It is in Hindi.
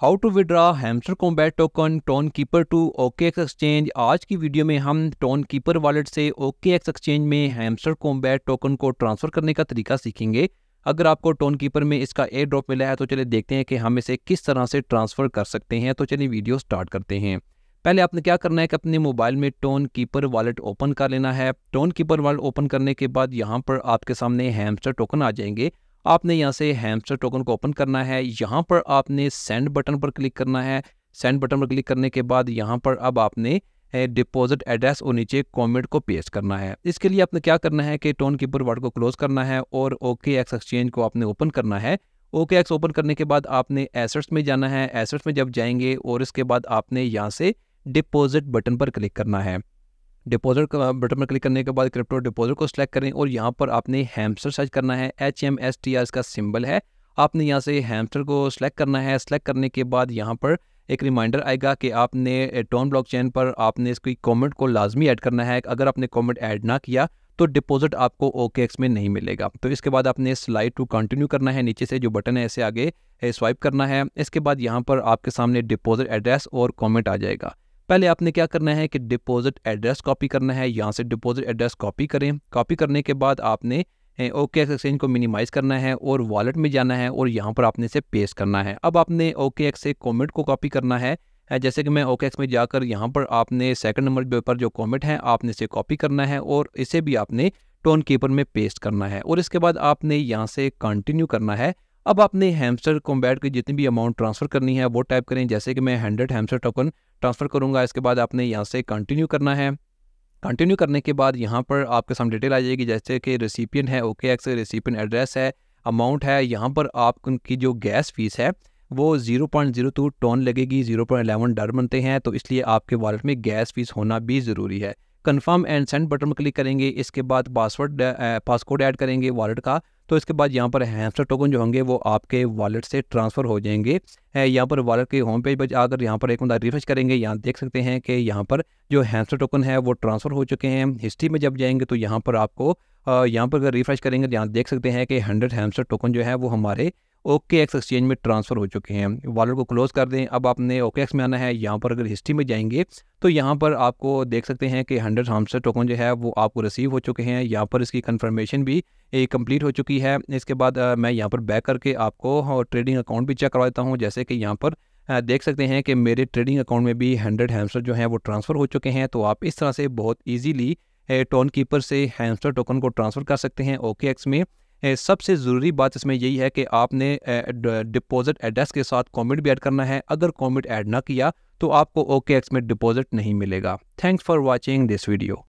how to withdraw Hamster Kombat token Tonkeeper to OKX exchange आज की वीडियो में हम टोन कीपर वॉलेट से ओके एक्स एक्सचेंज में हैमस्टर कॉम्बैट टोकन को ट्रांसफ़र करने का तरीका सीखेंगे अगर आपको टोन कीपर में इसका एयर ड्रॉप मिला है तो चलिए देखते हैं कि हम इसे किस तरह से ट्रांसफ़र कर सकते हैं तो चलिए वीडियो स्टार्ट करते हैं पहले आपने क्या करना है कि अपने मोबाइल में टोन कीपर वॉलेट ओपन कर लेना है टोन कीपर वॉलेट ओपन करने के बाद यहाँ पर आपके सामने हैमस्टर टोकन आ जाएंगे आपने यहाँ से हैमस्टर टोकन को ओपन करना है यहाँ पर आपने सेंड बटन पर क्लिक करना है सेंड बटन पर क्लिक करने के बाद यहाँ पर अब आपने डिपॉजिट एड्रेस और नीचे कॉमेंट को पेस्ट करना है इसके लिए आपने क्या करना है कि टोन कीपर वर्ड को क्लोज करना है और ओके एक्स एक्सचेंज को आपने ओपन करना है ओके एक्स ओपन करने के बाद आपने एसेट्स में जाना है एसेट्स में जब जाएंगे और इसके बाद आपने यहाँ से डिपॉजिट बटन पर क्लिक करना है डिपॉजिट बटन पर क्लिक करने के बाद क्रिप्टो डिपॉजिट को सिलेक्ट करें और यहाँ पर आपने हैमस्टर सर्च करना है H M S T R इसका सिंबल है आपने यहाँ से हैमस्टर को सिलेक्ट करना है सिलेक्ट करने के बाद यहाँ पर एक रिमाइंडर आएगा कि आपने टॉन चैन पर आपने इसकी कॉमेंट को लाजमी ऐड करना है अगर आपने कॉमेंट ऐड ना किया तो डिपॉजिट आपको ओके एक्स में नहीं मिलेगा तो इसके बाद आपने स्लाइड टू कंटिन्यू करना है नीचे से जो बटन है ऐसे आगे स्वाइप करना है इसके बाद यहाँ पर आपके सामने डिपॉजिट एड्रेस और कमेंट आ जाएगा पहले आपने क्या करना है कि डिपॉजिट एड्रेस कॉपी करना है यहाँ से डिपॉजिट एड्रेस कॉपी करें कॉपी करने के बाद आपने ओके एक्सचेंज को मिनिमाइज़ करना है और वॉलेट में जाना है और यहाँ पर आपने इसे पेस्ट करना है अब आपने ओके एक्स से कॉमेंट को कॉपी करना है जैसे कि मैं ओके एक्स में जाकर यहाँ पर आपने सेकंड नंबर पर जो कॉमेंट है आपने इसे कॉपी करना है और इसे भी आपने टोन कीपर में पेस्ट करना है और इसके बाद आपने यहाँ से कंटिन्यू करना है अब आपने हैमस्टर कॉम्बैट की जितनी भी अमाउंट ट्रांसफ़र करनी है वो टाइप करें जैसे कि मैं हंड्रेड हैमस्टर टोकन ट्रांसफ़र करूँगा इसके बाद आपने यहाँ से कंटिन्यू करना है कंटिन्यू करने के बाद यहाँ पर आपके सामने डिटेल आ जाएगी जैसे कि रिसिपियन है ओके एक्स रिसिपियन एड्रेस है अमाउंट है यहाँ पर आप उनकी जो गैस फीस है वो zero point zero two ton लगेगी जीरो पॉइंट अलेवन डर बनते हैं तो इसलिए आपके वॉलेट में गैस फीस होना भी ज़रूरी है कन्फर्म एंड सेंड बटन पर क्लिक करेंगे इसके बाद पासवर्ड पासकोड ऐड करेंगे वॉलेट का तो इसके बाद यहाँ पर हैमस्टर टोकन जो होंगे वो आपके वॉलेट से ट्रांसफ़र हो जाएंगे यहाँ पर वॉलेट के होम पेज पर आकर यहाँ पर एक बार रिफ्रेश करेंगे यहाँ देख सकते हैं कि यहाँ पर जो हैमस्टर टोकन है वो ट्रांसफ़र हो चुके हैं हिस्ट्री में जब जाएंगे तो यहाँ पर आपको यहाँ पर अगर रिफ्रेश करेंगे तो यहाँ देख सकते हैं कि हंड्रेड हैमस्टर टोकन जो है वो हमारे ओके एक्स एक्सचेंज में ट्रांसफ़र हो चुके हैं वॉलेट को क्लोज़ कर दें अब आपने ओके एक्स में आना है यहाँ पर अगर हिस्ट्री में जाएंगे तो यहाँ पर आपको देख सकते हैं कि हंड्रेड हामस्टर टोकन जो है वो आपको रिसीव हो चुके हैं यहाँ पर इसकी कन्फर्मेशन भी कंप्लीट हो चुकी है इसके बाद आ, मैं यहाँ पर बैक करके आपको ट्रेडिंग अकाउंट भी चेक करवा देता हूँ जैसे कि यहाँ पर देख सकते हैं कि मेरे ट्रेडिंग अकाउंट में भी हंड्रेड हैमस्टर जो हैं वो ट्रांसफ़र हो चुके हैं तो आप इस तरह से बहुत ईजीली टोन कीपर से हैमस्टर टोकन को ट्रांसफ़र कर सकते हैं ओके एक्स में सबसे ज़रूरी बात इसमें यही है कि आपने डिपॉजिट एड्रेस के साथ कॉमेंट भी ऐड करना है अगर कॉमेंट ऐड ना किया तो आपको ओके एक्स में डिपॉजिट नहीं मिलेगा thanks for watching this video